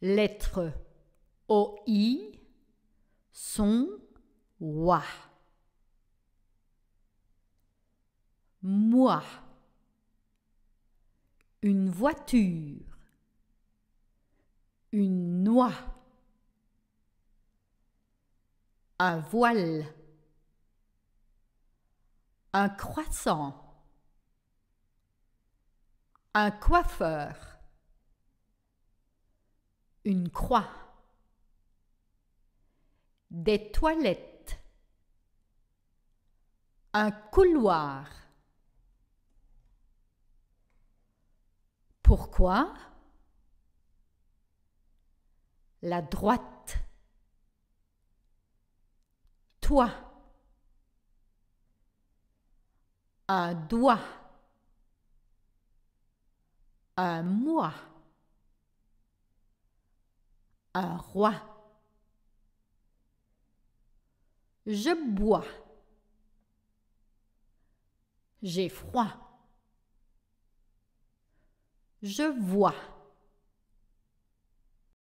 Lettres o OI, son WA. Moi. Une voiture. Une noix. Un voile. Un croissant. Un coiffeur une croix, des toilettes, un couloir. Pourquoi La droite. Toi. Un doigt. Un moi un roi. Je bois. J'ai froid. Je vois.